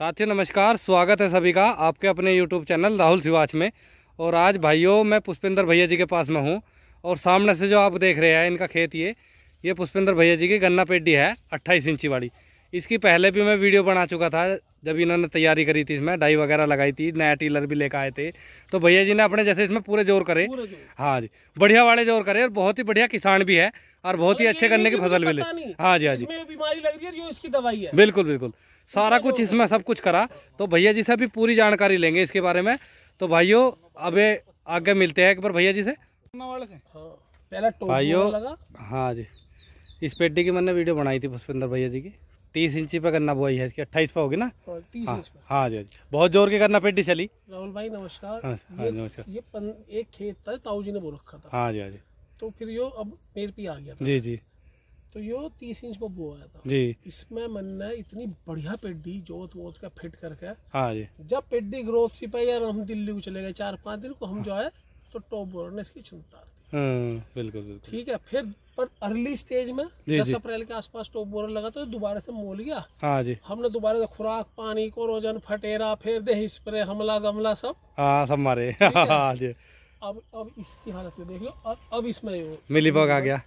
साथियों नमस्कार स्वागत है सभी का आपके अपने यूट्यूब चैनल राहुल शिवाच में और आज भाइयों मैं पुष्पेंद्र भैया जी के पास में हूँ और सामने से जो आप देख रहे हैं इनका खेत ये ये पुष्पेंद्र भैया जी की गन्ना पेड्डी है अट्ठाईस इंची वाली इसकी पहले भी मैं वीडियो बना चुका था जब इन्होंने तैयारी करी थी इसमें डाई वगैरह लगाई थी नया टीलर भी लेकर आए थे तो भैया जी ने अपने जैसे इसमें पूरे जोर करे हाँ जी बढ़िया वाले जोर करे और बहुत ही बढ़िया किसान भी है और बहुत ही अच्छे गन्ने की फसल भी ले हाँ जी हाँ जी बीमारी लग रही है जो इसकी दवाई है बिल्कुल बिल्कुल सारा कुछ इसमें सब कुछ करा तो भैया जी से अभी पूरी जानकारी लेंगे इसके बारे में तो भाइयों अबे आगे मिलते हैं एक बार भैया जी से भाइयों हाँ जी इस पेटी की मैंने वीडियो बनाई थी पुष्पिंदर भैया जी की तीस इंची पे करना बुआई है इसकी अट्ठाईस पे होगी ना हाँ, हाँ, हाँ जी हाँ जी बहुत जोर के करना पेटी चली राहुल भाई नमस्कार हाँ, हाँ नमस्कार ये एक खेत था ताऊ जी ने बो रखा था हाँ जी हाँ जी तो फिर यो अब मेरे पे आ गया था। जी जी तो यो तीस इंच में आया था जी इसमें मन ने इतनी बढ़िया पेड्डी जोत वोत का फिट करके हाँ जी जब पेड्डी ग्रोथ सी पाई यार हम दिल्ली को चले गए चार पांच दिन को हम जो है तो टॉप बोर ने इसकी चिंता हम्म, बिल्कुल बिल्कुल ठीक है फिर पर अर्ली स्टेज में दस अप्रैल के आसपास टॉप बोरर लगा तो दोबारा से मोल गया हाँ जी हमने दोबारा से खुराक पानी कोरोजन फटेरा फिर दे स्प्रे हमला गमला सब हाँ सब मारे हाँ जी अब अब इसकी हालत में देख लो अब अब इसमें मिली बग आ गया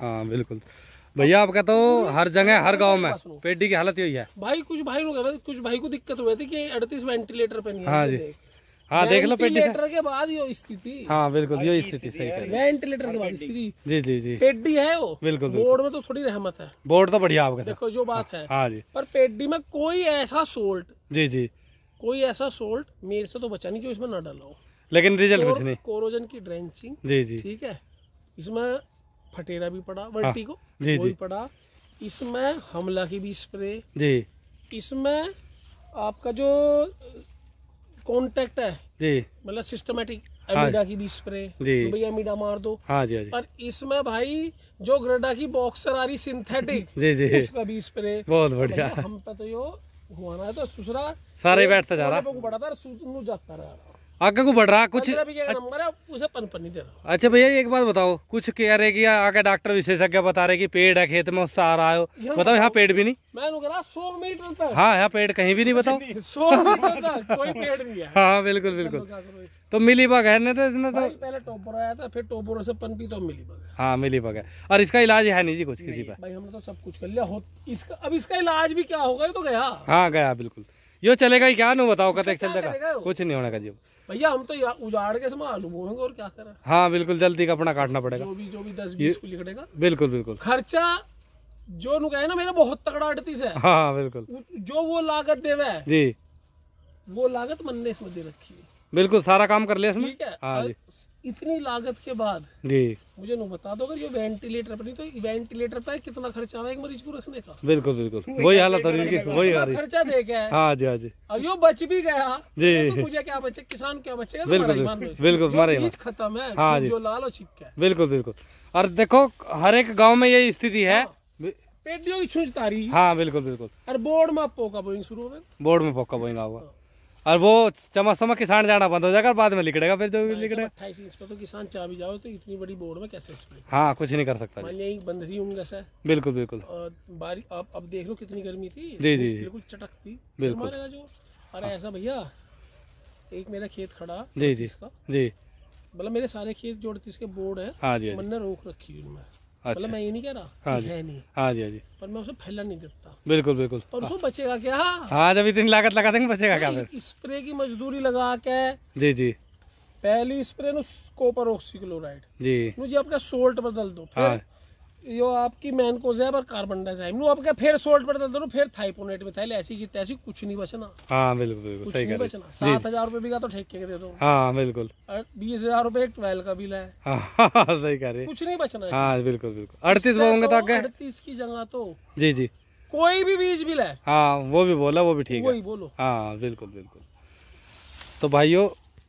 हाँ बिल्कुल भैया आपका तो हर जगह हर गांव में पेटी की हालत यही है भाई कुछ भाई लोग कुछ भाई को दिक्कत हुई थी कि अड़तीस वेंटिलेटर पे नहीं हाँ जी हाँ देख लो पेटी के बाद यो स्थिति हाँ बिल्कुल यो स्थिति सही है वेंटिलेटर के बाद स्थिति जी जी जी पेटी है वो बिल्कुल बोर्ड में तो थोड़ी रहमत है बोर्ड तो बढ़िया आपका देखो जो बात है हाँ, हाँ जी पर पेटी में कोई ऐसा सोल्ट जी जी कोई ऐसा सोल्ट मेरे से तो बचा नहीं जो इसमें न डालो लेकिन रिजल्ट कुछ नहीं कोरोजन की ड्रेंचिंग जी जी ठीक है इसमें फटेरा भी पड़ा हाँ। वर्टी को जी जी पड़ा इसमें हमला की भी स्प्रे जी इसमें आपका जो कॉन्टेक्ट है जी मतलब सिस्टमेटिक अमीडा हाँ। की भी स्प्रे जी भैया एमिडा मार दो हाँ जी, हाँ, जी और इसमें भाई जो ग्रेडा की बॉक्सर आ रही सिंथेटिक जी जी उसका भी स्प्रे बहुत बढ़िया हम पे तो यो हुआ ना तो सुसरा सारे बैठता जा रहा है बड़ा था जाता रहा आगे को बढ़ रहा कुछ उसे पन पन नहीं दे रहा अच्छा भैया एक बात बताओ कुछ कह रहे की आगे डॉक्टर विशेषज्ञ बता रहे कि पेड़ है खेत में उससे आ रहा हो बताओ यहाँ पेड़ भी नहीं मैं तो सौ मीटर तक हाँ यहाँ पेड़ कहीं भी नहीं बताओ सौ मीटर कोई पेड़ नहीं है हाँ बिल्कुल बिल्कुल तो मिली बग है ना तो इसने तो पहले टोपर आया था फिर टोपरों से पनपी तो मिली बग हाँ मिली बग है और इसका इलाज है नहीं जी कुछ किसी पर भाई हमने तो सब कुछ कर लिया इसका अब इसका इलाज भी क्या होगा ये तो गया हाँ गया बिल्कुल यो चलेगा ही क्या नो बताओ कतक चल जाएगा कुछ नहीं होने का जी भैया हम तो उजाड़ के समय आलू बोएंगे और क्या करें हाँ बिल्कुल जल्दी का अपना काटना पड़ेगा जो भी जो भी दस बीस को बिल्कुल बिल्कुल खर्चा जो नु है ना मेरा बहुत तकड़ा अड़तीस है हाँ बिल्कुल जो वो लागत देवे जी वो लागत मन ने इसमें दे रखी है बिल्कुल सारा काम कर लिया इसमें ठीक है हाँ जी इतनी लागत के बाद जी मुझे नो बता दो अगर ये वेंटिलेटर पर नहीं तो वेंटिलेटर पर कितना खर्चा हुआ एक मरीज को रखने का बिल्कुल बिल्कुल वही हालत है रही वही हालत खर्चा दे के हां जी हां जी और यो बच भी गया जी तो मुझे क्या बचे किसान क्या बचेगा बिल्कुल बिल्कुल मारे बीज खत्म है हाँ जी जो लाल और छिपका बिल्कुल बिल्कुल और देखो हर एक गांव में यही स्थिति है हाँ। पेडियो की छूछ तारी हां बिल्कुल बिल्कुल और बोर्ड में पोका बोइंग शुरू हो बोर्ड में पोका बोइंग आऊंगा और वो चमक चमक किसान जाना बंद हो जाएगा बाद में लिखेगा फिर जो भी लिखड़ेगा अट्ठाईस इंच तो किसान चाबी जाओ तो इतनी बड़ी बोर्ड में कैसे हाँ कुछ नहीं कर सकता बंद रही होंगे बिल्कुल बिल्कुल बारिश आप अब देख लो कितनी गर्मी थी जी जी बिल्कुल चटक थी बिल्कुल जो अरे ऐसा भैया एक मेरा खेत खड़ा जी जी जी मतलब मेरे सारे खेत जोड़ती इसके बोर्ड है हाँ जी हाँ मन्ने रोक रखी उनमें अच्छा मतलब मैं ये नहीं कह रहा हाँ जी है नहीं हाँ जी हाँ जी पर मैं उसे फैला नहीं देता बिल्कुल बिल्कुल परसों बचेगा क्या हाँ जब इतनी लागत लगा देंगे बचेगा क्या स्प्रे की मजदूरी लगा के जी जी पहली स्प्रे नु कॉपर ऑक्सीक्लोराइड जी मुझे आपका सोल्ट बदल दो हाँ। फिर यो आपकी मैन कोज है पर कार्बन डाइऑक्साइड नो आपका फिर सोल्ट पर दे दो फिर थाइपोनेट मिथाइल ऐसी की तैसी कुछ नहीं बचना हां बिल्कुल बिल्कुल सही कह रहे हो 7000 रुपए भी का तो ठेके के दे दो हां बिल्कुल 20000 रुपए एक ट्वेल्व का बिल है हां हाँ, हाँ, सही कह रहे हो कुछ नहीं बचना हां बिल्कुल बिल्कुल 38 बोंगे तो आगे 38 की जगह तो जी जी कोई भी बीज भी ले हां वो भी बोला वो भी ठीक है वही बोलो हां बिल्कुल बिल्कुल तो भाइयों